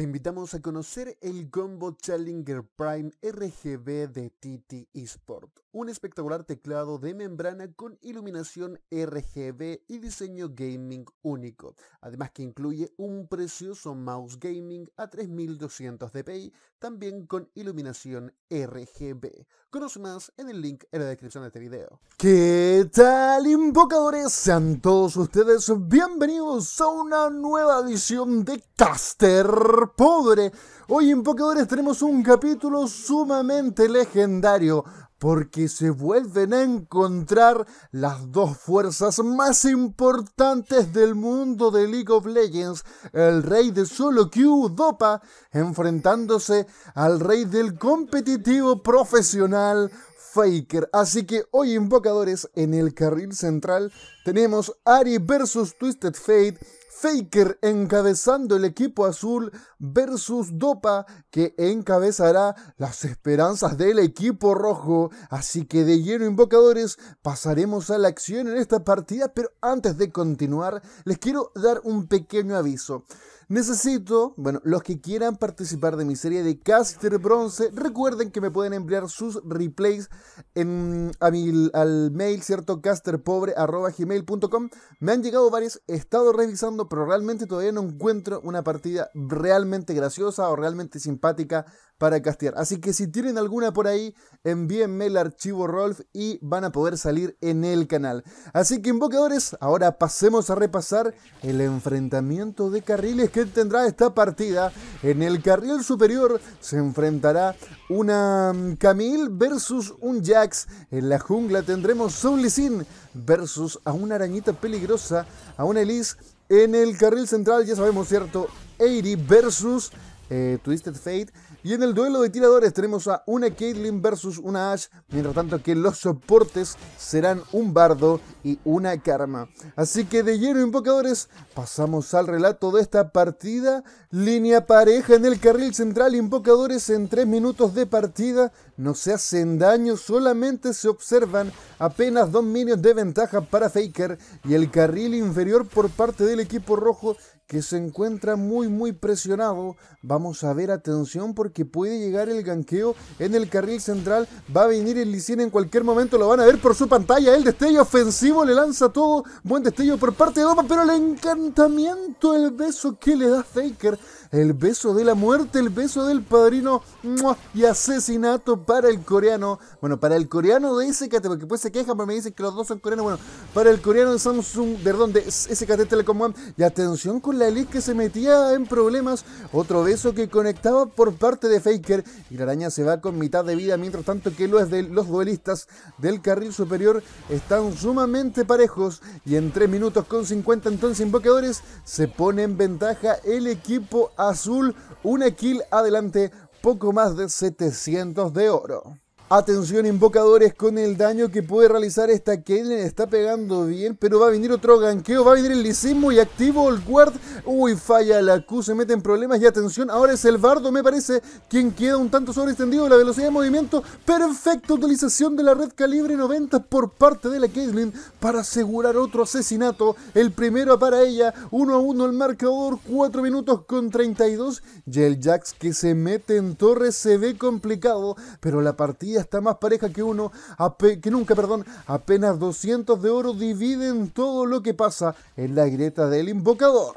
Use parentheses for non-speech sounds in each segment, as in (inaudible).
Te invitamos a conocer el combo Challenger Prime RGB de Titi eSport, un espectacular teclado de membrana con iluminación RGB y diseño gaming único, además que incluye un precioso mouse gaming a 3200 dpi, también con iluminación RGB. Conoce más en el link en la descripción de este video. ¿Qué tal invocadores? Sean todos ustedes bienvenidos a una nueva edición de Caster pobre. Hoy invocadores tenemos un capítulo sumamente legendario porque se vuelven a encontrar las dos fuerzas más importantes del mundo de League of Legends, el rey de solo Q, Dopa, enfrentándose al rey del competitivo profesional, Faker. Así que hoy invocadores en el carril central tenemos Ari versus Twisted Fate, Faker encabezando el equipo azul versus Dopa que encabezará las esperanzas del equipo rojo. Así que de lleno invocadores pasaremos a la acción en esta partida, pero antes de continuar les quiero dar un pequeño aviso. Necesito, bueno, los que quieran participar de mi serie de Caster Bronce, recuerden que me pueden enviar sus replays en, a mi, al mail, ¿cierto? casterpobre.gmail.com Me han llegado varios, he estado revisando pero realmente todavía no encuentro una partida realmente graciosa o realmente simpática para castear. Así que si tienen alguna por ahí, envíenme el archivo Rolf y van a poder salir en el canal. Así que invocadores, ahora pasemos a repasar el enfrentamiento de carriles que tendrá esta partida. En el carril superior se enfrentará una mm, Camille versus un Jax. En la jungla tendremos un Sin versus a una arañita peligrosa, a una Elise en el carril central ya sabemos, ¿cierto? 80 versus eh, Twisted Fate. Y en el duelo de tiradores tenemos a una Caitlyn versus una Ash, mientras tanto que los soportes serán un bardo y una karma. Así que de lleno invocadores, pasamos al relato de esta partida. Línea pareja en el carril central, invocadores en 3 minutos de partida, no se hacen daño, solamente se observan apenas 2 minions de ventaja para Faker y el carril inferior por parte del equipo rojo que se encuentra muy muy presionado. Vamos a ver, atención, porque puede llegar el ganqueo en el carril central. Va a venir el Licine en cualquier momento, lo van a ver por su pantalla. El destello ofensivo le lanza todo. Buen destello por parte de Doma, pero el encantamiento, el beso que le da Faker el beso de la muerte, el beso del padrino y asesinato para el coreano. Bueno, para el coreano de SKT, porque pues se quejan, pero me dicen que los dos son coreanos. Bueno, para el coreano de Samsung, perdón, de SKT Telecom One. Y atención con la Elite que se metía en problemas. Otro beso que conectaba por parte de Faker. Y la araña se va con mitad de vida, mientras tanto que los, de, los duelistas del carril superior están sumamente parejos. Y en 3 minutos con 50 entonces invocadores se pone en ventaja el equipo azul, una kill adelante, poco más de 700 de oro. Atención invocadores con el daño que puede realizar esta Caitlyn. Está pegando bien, pero va a venir otro ganqueo. Va a venir el licismo y activo el guard. Uy, falla la Q, se mete en problemas. Y atención, ahora es el bardo, me parece, quien queda un tanto sobreestendido. La velocidad de movimiento. Perfecta utilización de la red calibre 90 por parte de la Caitlyn para asegurar otro asesinato. El primero para ella. 1 a 1 el marcador. 4 minutos con 32. Y el Jax que se mete en torre se ve complicado, pero la partida Está más pareja que uno, que nunca, perdón, apenas 200 de oro dividen todo lo que pasa en la grieta del invocador.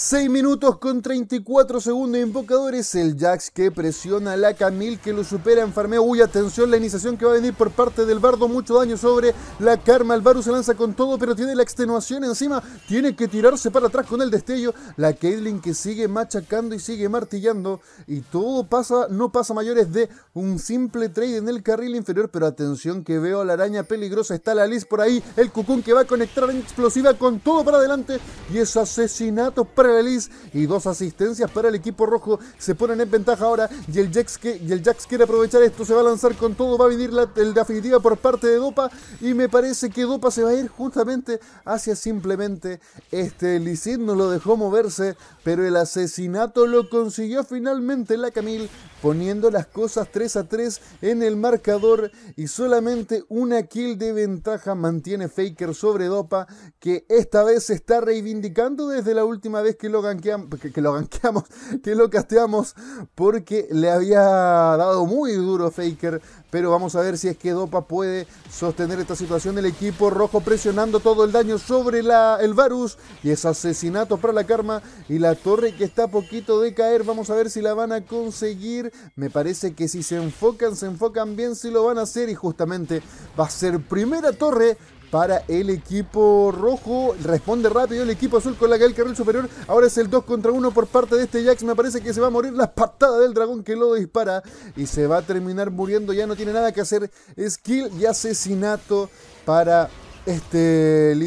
6 minutos con 34 segundos invocadores. El Jax que presiona la Camille que lo supera en farmeo. Uy, atención, la iniciación que va a venir por parte del Bardo. Mucho daño sobre la Karma. El Baru se lanza con todo, pero tiene la extenuación encima. Tiene que tirarse para atrás con el destello. La Caitlyn que sigue machacando y sigue martillando. Y todo pasa, no pasa mayores de un simple trade en el carril inferior. Pero atención que veo a la araña peligrosa. Está la Liz por ahí. El Cucún que va a conectar en explosiva con todo para adelante. Y es asesinato para Liz y dos asistencias para el equipo rojo. Se ponen en ventaja ahora y el Jax, que, el Jax quiere aprovechar esto. Se va a lanzar con todo. Va a venir la, definitiva por parte de Dopa. Y me parece que Dopa se va a ir justamente hacia simplemente este Lisid. No lo dejó moverse, pero el asesinato lo consiguió finalmente la Camille poniendo las cosas 3 a 3 en el marcador y solamente una kill de ventaja mantiene Faker sobre Dopa, que esta vez se está reivindicando desde la última vez que lo, que lo ganqueamos, (laughs) que lo casteamos, porque le había dado muy duro Faker pero vamos a ver si es que Dopa puede sostener esta situación. El equipo rojo presionando todo el daño sobre el Varus y es asesinato para la Karma y la torre que está a poquito de caer. Vamos a ver si la van a conseguir. Me parece que si se enfocan, se enfocan bien, si lo van a hacer y justamente va a ser primera torre para el equipo rojo. Responde rápido el equipo azul con la que el carril superior. Ahora es el 2 contra 1 por parte de este Jax. Me parece que se va a morir la patada del dragón que lo dispara. Y se va a terminar muriendo. Ya no tiene nada que hacer. Skill y asesinato para este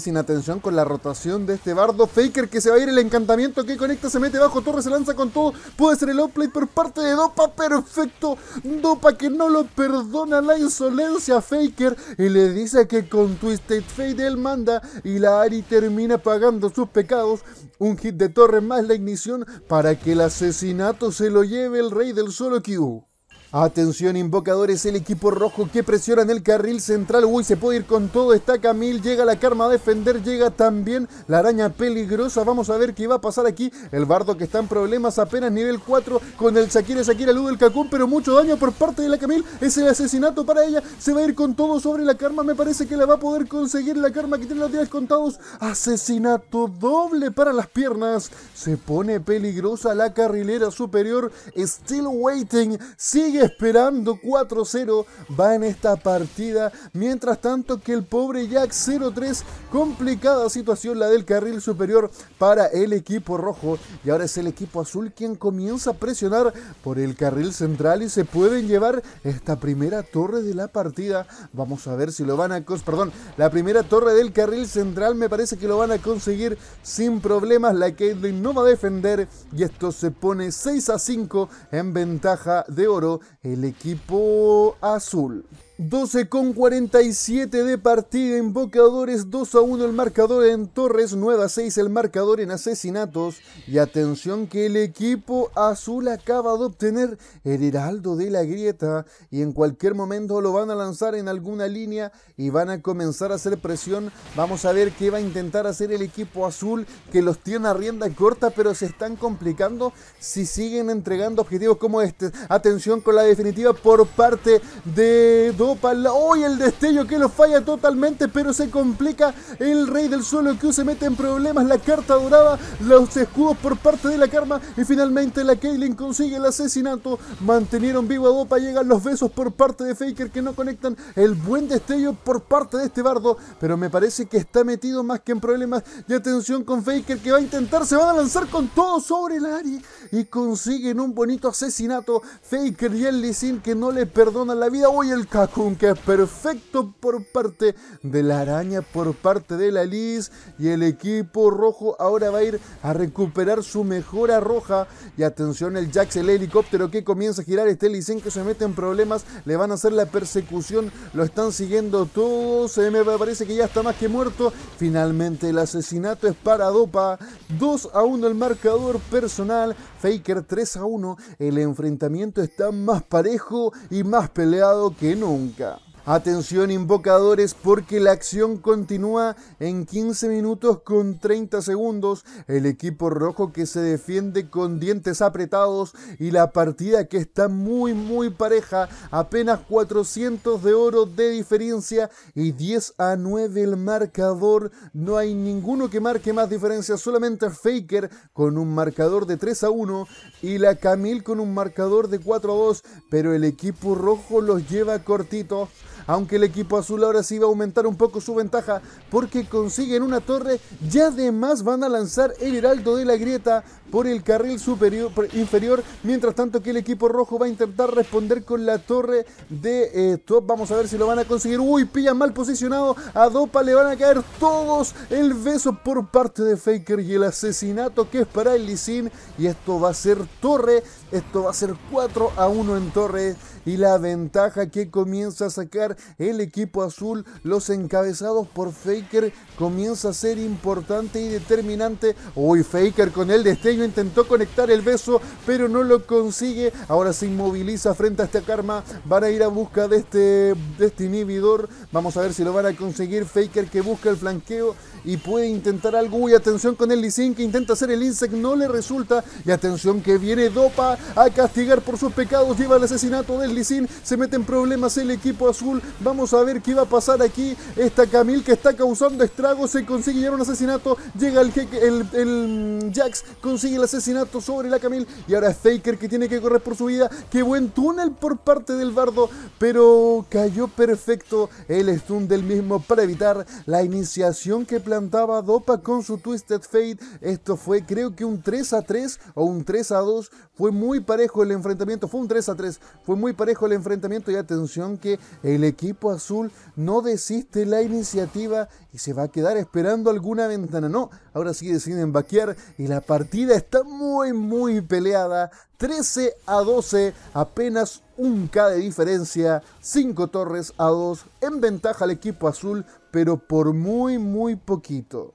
sin atención con la rotación de este bardo. Faker que se va a ir el encantamiento que conecta, se mete bajo torre, se lanza con todo. Puede ser el outplay por parte de Dopa. Perfecto. Dopa que no lo perdona la insolencia Faker. Y le dice que con Twisted Fate él manda. Y la Ari termina pagando sus pecados. Un hit de torre más la ignición para que el asesinato se lo lleve el rey del solo Q. Atención invocadores, el equipo rojo que presiona en el carril central. Uy, se puede ir con todo. Está Camil, llega la Karma a defender, llega también la araña peligrosa. Vamos a ver qué va a pasar aquí. El Bardo que está en problemas apenas nivel 4 con el Shakira, Shakira, Ludo del Cacún, pero mucho daño por parte de la Camil. Es el asesinato para ella. Se va a ir con todo sobre la Karma. Me parece que la va a poder conseguir la Karma que tiene los días contados. Asesinato doble para las piernas. Se pone peligrosa la carrilera superior. Still waiting. Sigue esperando 4-0 va en esta partida mientras tanto que el pobre Jack 0-3 complicada situación la del carril superior para el equipo rojo y ahora es el equipo azul quien comienza a presionar por el carril central y se pueden llevar esta primera torre de la partida vamos a ver si lo van a perdón la primera torre del carril central me parece que lo van a conseguir sin problemas la Caitlyn no va a defender y esto se pone 6 a 5 en ventaja de oro el equipo azul. 12 con 47 de partida en 2 a 1 el marcador en Torres, 9 a 6 el marcador en Asesinatos. Y atención que el equipo azul acaba de obtener el heraldo de la grieta y en cualquier momento lo van a lanzar en alguna línea y van a comenzar a hacer presión. Vamos a ver qué va a intentar hacer el equipo azul que los tiene a rienda corta pero se están complicando si siguen entregando objetivos como este. Atención con la definitiva por parte de... Hoy el destello que lo falla totalmente, pero se complica. El rey del suelo que se mete en problemas. La carta dorada, los escudos por parte de la karma. Y finalmente la Kaylin consigue el asesinato. Mantenieron vivo a Dopa. Llegan los besos por parte de Faker que no conectan. El buen destello por parte de este bardo. Pero me parece que está metido más que en problemas. De atención con Faker que va a intentar. Se van a lanzar con todo sobre el Ari. Y consiguen un bonito asesinato. Faker y el Sin que no le perdonan la vida. Hoy el Caco es perfecto por parte de la araña, por parte de la Liz. Y el equipo rojo ahora va a ir a recuperar su mejora roja. Y atención, el Jax, el helicóptero que comienza a girar. Este Licen que se mete en problemas. Le van a hacer la persecución. Lo están siguiendo todos. me parece que ya está más que muerto. Finalmente el asesinato es para Dopa. 2 a 1 el marcador personal. Faker 3 a 1. El enfrentamiento está más parejo y más peleado que nunca. Ganga. Atención invocadores porque la acción continúa en 15 minutos con 30 segundos. El equipo rojo que se defiende con dientes apretados y la partida que está muy muy pareja. Apenas 400 de oro de diferencia y 10 a 9 el marcador. No hay ninguno que marque más diferencia, solamente Faker con un marcador de 3 a 1 y la Camille con un marcador de 4 a 2. Pero el equipo rojo los lleva cortitos aunque el equipo azul ahora sí va a aumentar un poco su ventaja porque consiguen una torre y además van a lanzar el heraldo de la grieta por el carril superior, inferior, mientras tanto que el equipo rojo va a intentar responder con la torre de eh, Vamos a ver si lo van a conseguir. Uy, pilla mal posicionado. A Dopa le van a caer todos. El beso por parte de Faker y el asesinato que es para el Y esto va a ser torre. Esto va a ser 4 a 1 en torre. Y la ventaja que comienza a sacar el equipo azul, los encabezados por Faker, comienza a ser importante y determinante. Uy, Faker con el destello intentó conectar el beso, pero no lo consigue. Ahora se inmoviliza frente a esta karma. Van a ir a busca de este, este inhibidor. Vamos a ver si lo van a conseguir. Faker que busca el flanqueo y puede intentar algo. Uy, atención con el Sin que intenta hacer el Insect, no le resulta. Y atención que viene Dopa a castigar por sus pecados. Lleva el asesinato del Sin se mete en problemas el equipo azul. Vamos a ver qué va a pasar aquí. Esta Camil que está causando estragos, se consigue llevar un asesinato. Llega el, el, el mm, Jax, consigue el asesinato sobre la Camille y ahora Faker que tiene que correr por su vida. Qué buen túnel por parte del bardo, pero cayó perfecto el stun del mismo para evitar la iniciación que plantaba Dopa con su Twisted Fate. Esto fue creo que un 3 a 3 o un 3 a 2. Fue muy parejo el enfrentamiento, fue un 3 a 3. Fue muy parejo el enfrentamiento y atención que el equipo azul no desiste la iniciativa y se va a quedar esperando alguna ventana. No, ahora sí deciden vaquear y la partida está muy, muy peleada. 13 a 12, apenas un K de diferencia. 5 torres a 2, en ventaja al equipo azul, pero por muy, muy poquito.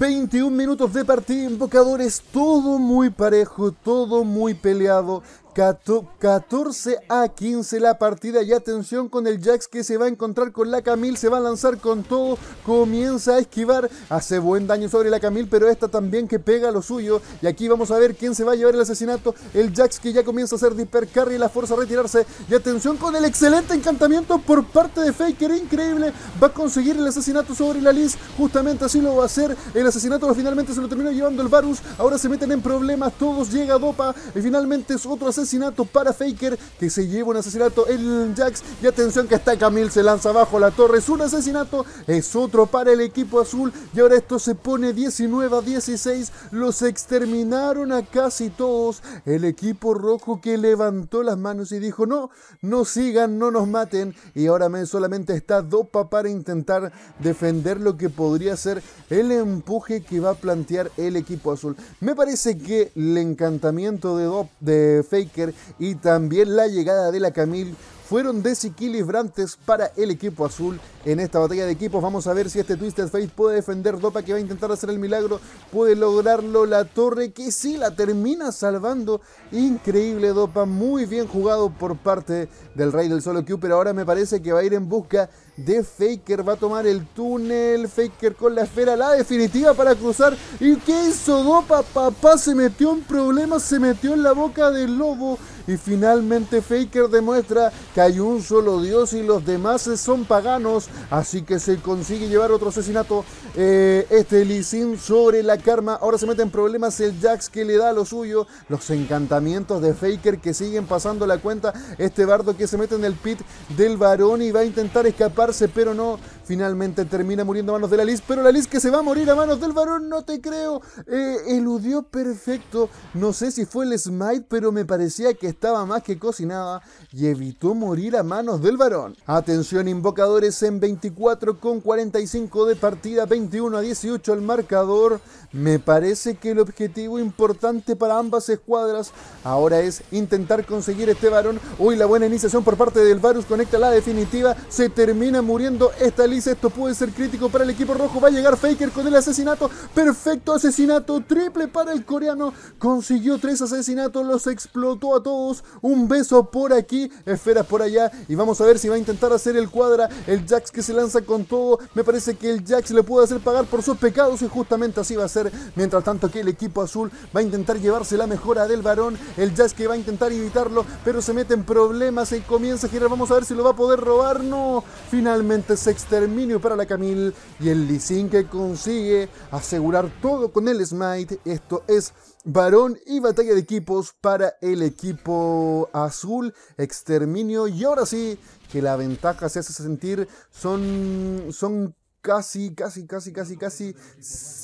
21 minutos de partida, invocadores, todo muy parejo, todo muy peleado. 14 a 15 la partida y atención con el Jax que se va a encontrar con la Camille, se va a lanzar con todo, comienza a esquivar, hace buen daño sobre la Camille, pero esta también que pega lo suyo y aquí vamos a ver quién se va a llevar el asesinato, el Jax que ya comienza a hacer percar y la fuerza a retirarse y atención con el excelente encantamiento por parte de Faker, increíble, va a conseguir el asesinato sobre la Liz, justamente así lo va a hacer, el asesinato finalmente se lo terminó llevando el Varus, ahora se meten en problemas, todos llega Dopa y finalmente es otro asesinato asesinato para Faker que se lleva un asesinato El Jax. Y atención que está Camille, se lanza bajo la torre. Es un asesinato, es otro para el equipo azul. Y ahora esto se pone 19 a 16. Los exterminaron a casi todos. El equipo rojo que levantó las manos y dijo: No, no sigan, no nos maten. Y ahora solamente está dopa para intentar defender lo que podría ser el empuje que va a plantear el equipo azul. Me parece que el encantamiento de, de Faker y también la llegada de la Camille fueron desequilibrantes para el equipo azul en esta batalla de equipos. Vamos a ver si este Twisted Fate puede defender Dopa que va a intentar hacer el milagro. Puede lograrlo la torre que sí la termina salvando. Increíble Dopa, muy bien jugado por parte del Rey del Solo Q, pero ahora me parece que va a ir en busca de Faker. Va a tomar el túnel, Faker con la esfera, la definitiva para cruzar. ¿Y qué hizo Dopa? Papá se metió en problemas, se metió en la boca del lobo. Y finalmente Faker demuestra que hay un solo dios y los demás son paganos, así que se consigue llevar otro asesinato. Eh, este Lee sobre la karma, ahora se mete en problemas el Jax que le da lo suyo, los encantamientos de Faker que siguen pasando la cuenta, este bardo que se mete en el pit del varón y va a intentar escaparse, pero no, finalmente termina muriendo a manos de la Liz, pero la Liz que se va a morir a manos del varón, no te creo, eh, eludió perfecto, no sé si fue el smite, pero me parecía que estaba más que cocinada y evitó morir a manos del varón. Atención invocadores en 24 con 45 de partida, 21 a 18 el marcador. Me parece que el objetivo importante para ambas escuadras ahora es intentar conseguir este varón. Uy, la buena iniciación por parte del Varus conecta la definitiva. Se termina muriendo esta Lisa. Esto puede ser crítico para el equipo rojo. Va a llegar Faker con el asesinato. Perfecto asesinato. Triple para el coreano. Consiguió tres asesinatos. Los explotó a todos un beso por aquí, esferas por allá y vamos a ver si va a intentar hacer el cuadra, el Jax que se lanza con todo, me parece que el Jax le puede hacer pagar por sus pecados y justamente así va a ser, mientras tanto aquí el equipo azul va a intentar llevarse la mejora del varón, el Jax que va a intentar evitarlo, pero se mete en problemas y comienza a girar, vamos a ver si lo va a poder robar, no, finalmente se exterminio para la Camille y el Lisin que consigue asegurar todo con el Smite, esto es varón y batalla de equipos para el equipo azul, exterminio. Y ahora sí, que la ventaja se hace sentir, son, son casi, casi, casi, casi, casi.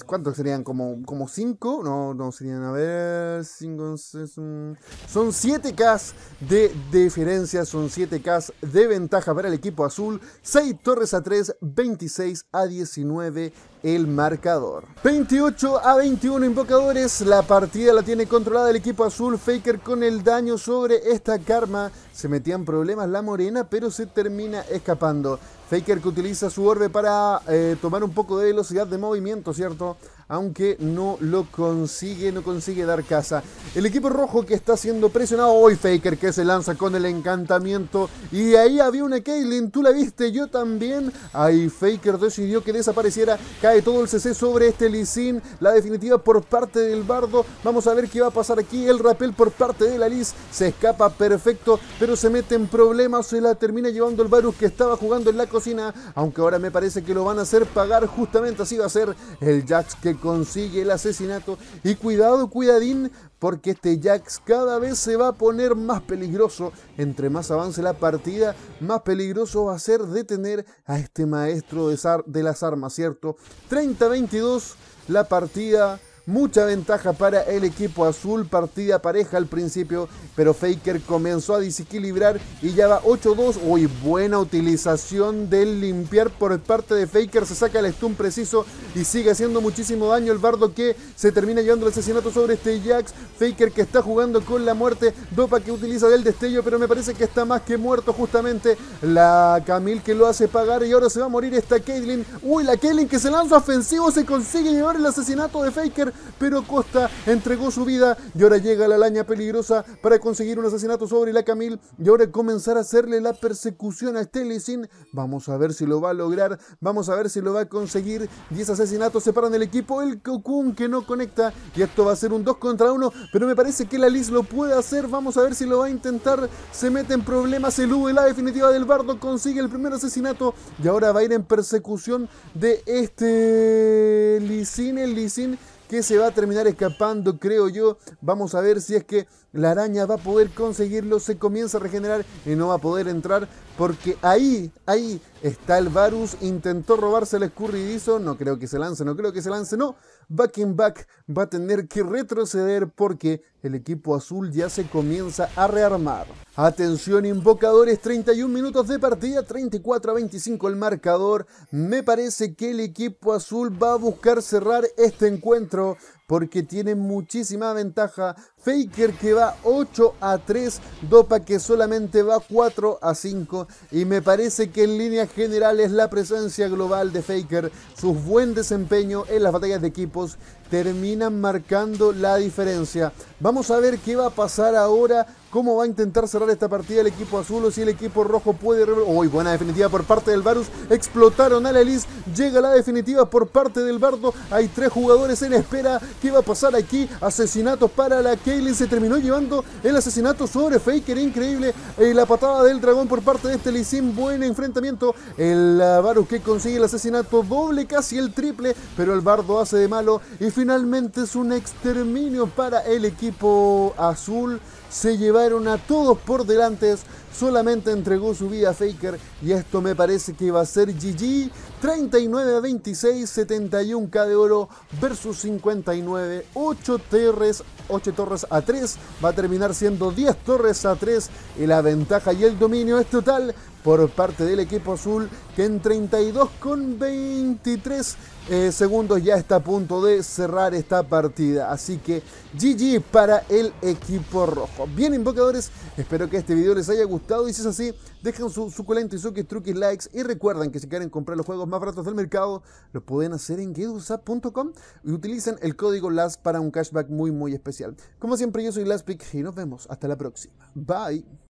¿Cuántos serían? ¿Como, como cinco? No, no serían, a ver. son 7K de diferencia, son 7K de ventaja para el equipo azul. 6 torres a 3, 26 a 19 el marcador. 28 a 21 invocadores, la partida la tiene controlada el equipo azul, Faker con el daño sobre esta karma, se metían problemas la morena pero se termina escapando. Faker que utiliza su orbe para eh, tomar un poco de velocidad de movimiento, ¿cierto? aunque no lo consigue, no consigue dar casa. El equipo rojo que está siendo presionado hoy, Faker, que se lanza con el encantamiento. Y ahí había una Caitlyn. tú la viste, yo también. Ahí Faker decidió que desapareciera, cae todo el CC sobre este Lisin, la definitiva por parte del Bardo. Vamos a ver qué va a pasar aquí, el rapel por parte de la Liz, se escapa perfecto, pero se mete en problemas, se la termina llevando el Varus que estaba jugando en la cocina, aunque ahora me parece que lo van a hacer pagar justamente así va a ser el Jax que consigue el asesinato. Y cuidado, cuidadín, porque este Jax cada vez se va a poner más peligroso. Entre más avance la partida, más peligroso va a ser detener a este maestro de, de las armas, ¿cierto? 30-22, la partida Mucha ventaja para el equipo azul, partida pareja al principio, pero Faker comenzó a desequilibrar y ya va 8-2. Uy, buena utilización del limpiar por parte de Faker, se saca el stun preciso y sigue haciendo muchísimo daño el bardo que se termina llevando el asesinato sobre este Jax. Faker que está jugando con la muerte, Dopa que utiliza del destello, pero me parece que está más que muerto justamente la Camille que lo hace pagar y ahora se va a morir esta Caitlyn. Uy, la Caitlyn que se lanza ofensivo, se consigue llevar el asesinato de Faker pero Costa entregó su vida y ahora llega la laña peligrosa para conseguir un asesinato sobre la Camille y ahora comenzar a hacerle la persecución a Stelicin. Vamos a ver si lo va a lograr, vamos a ver si lo va a conseguir. 10 asesinatos separan el equipo, el Cocoon que no conecta y esto va a ser un 2 contra 1, pero me parece que la Liz lo puede hacer, vamos a ver si lo va a intentar. Se mete en problemas el U, la definitiva del Bardo consigue el primer asesinato y ahora va a ir en persecución de este Lisin, el Lisin que se va a terminar escapando, creo yo. Vamos a ver si es que la araña va a poder conseguirlo, se comienza a regenerar y no va a poder entrar porque ahí, ahí está el Varus, intentó robarse el escurridizo, no creo que se lance, no creo que se lance, no, back va a tener que retroceder porque el equipo azul ya se comienza a rearmar. Atención invocadores, 31 minutos de partida, 34 a 25 el marcador. Me parece que el equipo azul va a buscar cerrar este encuentro porque tiene muchísima ventaja. Faker que va 8 a 3, Dopa que solamente va 4 a 5 y me parece que en líneas generales la presencia global de Faker, su buen desempeño en las batallas de equipos terminan marcando la diferencia. Vamos a ver qué va a pasar ahora, cómo va a intentar cerrar esta partida el equipo azul o si el equipo rojo puede... Uy, buena definitiva por parte del Varus, explotaron a la Elise, llega la definitiva por parte del Bardo, hay tres jugadores en espera, ¿qué va a pasar aquí? Asesinatos para la Kaylin, se terminó llevando el asesinato sobre Faker, increíble, eh, la patada del dragón por parte de este buen enfrentamiento, el ah, Varus que consigue el asesinato doble, casi el triple, pero el Bardo hace de malo y finalmente es un exterminio para el equipo azul. Se llevaron a todos por delante, solamente entregó su vida Faker y esto me parece que va a ser GG. 39 a 26, 71k de oro versus 59, 8 torres, 8 torres a 3, va a terminar siendo 10 torres a 3 la ventaja y el dominio es total por parte del equipo azul que en 32 con 23 eh, segundos ya está a punto de cerrar esta partida. Así que GG para el equipo rojo. Bien, invocadores, espero que este video les haya gustado. Y si es así, dejen su suculento y suki, truquis, likes. Y recuerden que si quieren comprar los juegos más baratos del mercado, lo pueden hacer en gedusa.com. y utilicen el código LAS para un cashback muy, muy especial. Como siempre, yo soy LASPIC y nos vemos hasta la próxima. Bye.